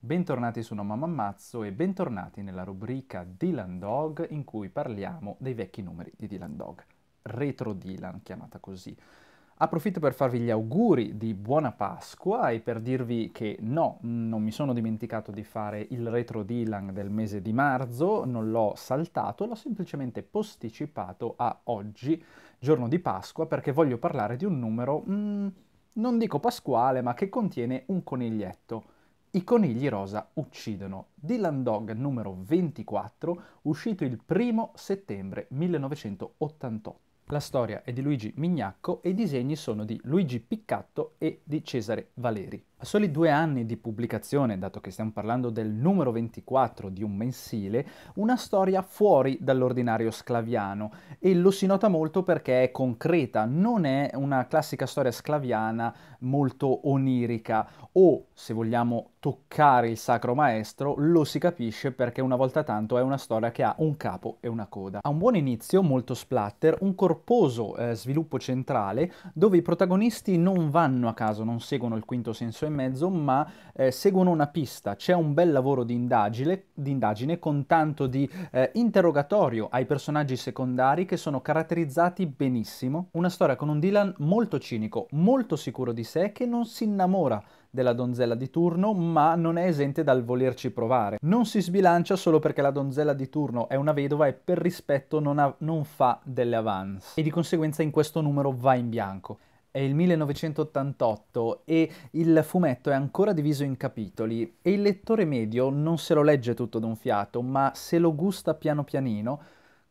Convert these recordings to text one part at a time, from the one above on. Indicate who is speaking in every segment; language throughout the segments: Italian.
Speaker 1: Bentornati su No Mamma Ammazzo e bentornati nella rubrica Dylan Dog in cui parliamo dei vecchi numeri di Dylan Dog, Retro Dylan chiamata così. Approfitto per farvi gli auguri di buona Pasqua e per dirvi che no, non mi sono dimenticato di fare il retro Dylan del mese di marzo, non l'ho saltato, l'ho semplicemente posticipato a oggi, giorno di Pasqua, perché voglio parlare di un numero, mm, non dico pasquale, ma che contiene un coniglietto i conigli rosa uccidono. Dylan Dog numero 24, uscito il 1 settembre 1988. La storia è di Luigi Mignacco e i disegni sono di Luigi Piccatto e di Cesare Valeri. A soli due anni di pubblicazione, dato che stiamo parlando del numero 24 di un mensile, una storia fuori dall'ordinario sclaviano e lo si nota molto perché è concreta, non è una classica storia sclaviana molto onirica o, se vogliamo toccare il sacro maestro, lo si capisce perché una volta tanto è una storia che ha un capo e una coda. Ha un buon inizio, molto splatter, un corposo eh, sviluppo centrale dove i protagonisti non vanno a caso, non seguono il quinto senso e mezzo, ma eh, seguono una pista. C'è un bel lavoro di indagine, di indagine con tanto di eh, interrogatorio ai personaggi secondari che sono caratterizzati benissimo. Una storia con un Dylan molto cinico, molto sicuro di sé, che non si innamora della donzella di turno, ma non è esente dal volerci provare. Non si sbilancia solo perché la donzella di turno è una vedova e per rispetto non, ha, non fa delle avance. E di conseguenza in questo numero va in bianco. È il 1988 e il fumetto è ancora diviso in capitoli e il lettore medio non se lo legge tutto d'un fiato, ma se lo gusta piano pianino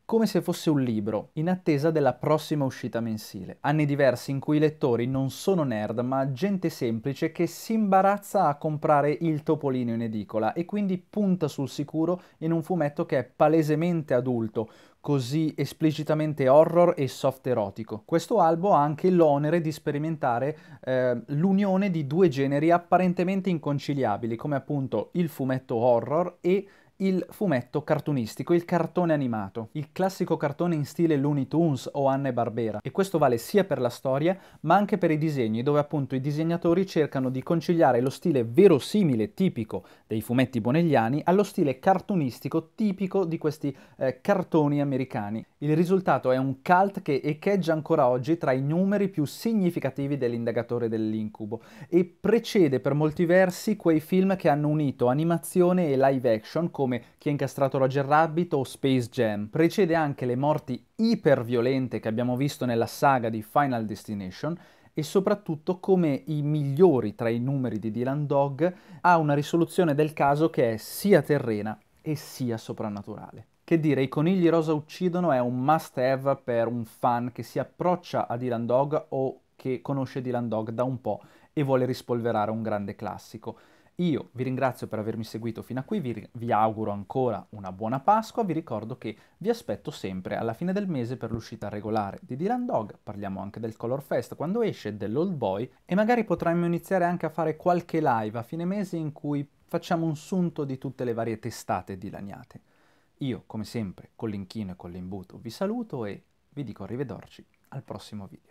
Speaker 1: come se fosse un libro, in attesa della prossima uscita mensile. Anni diversi in cui i lettori non sono nerd, ma gente semplice che si imbarazza a comprare il topolino in edicola e quindi punta sul sicuro in un fumetto che è palesemente adulto, così esplicitamente horror e soft erotico. Questo albo ha anche l'onere di sperimentare eh, l'unione di due generi apparentemente inconciliabili, come appunto il fumetto horror e il fumetto cartoonistico, il cartone animato, il classico cartone in stile Looney Tunes o Anne Barbera. E questo vale sia per la storia, ma anche per i disegni, dove appunto i disegnatori cercano di conciliare lo stile verosimile tipico dei fumetti bonegliani, allo stile cartoonistico, tipico di questi eh, cartoni americani. Il risultato è un cult che echeggia ancora oggi tra i numeri più significativi dell'indagatore dell'incubo e precede per molti versi quei film che hanno unito animazione e live action come come Chi ha incastrato Roger Rabbit o Space Jam. Precede anche le morti iperviolente che abbiamo visto nella saga di Final Destination e soprattutto come i migliori tra i numeri di Dylan Dog ha una risoluzione del caso che è sia terrena e sia soprannaturale. Che dire, i conigli rosa uccidono è un must have per un fan che si approccia a Dylan Dog o che conosce Dylan Dog da un po' e vuole rispolverare un grande classico. Io vi ringrazio per avermi seguito fino a qui, vi, vi, auguro ancora una buona Pasqua, vi ricordo che vi aspetto sempre alla fine del mese per l'uscita regolare di Dylan Dog, parliamo anche del Color Fest quando esce, dell'Old Boy e magari potremmo iniziare anche a fare qualche live a fine mese in cui facciamo un sunto di tutte le varie testate dilaniate. Io, come sempre, con l'inchino e con l'imbuto vi saluto e vi dico arrivederci al prossimo video.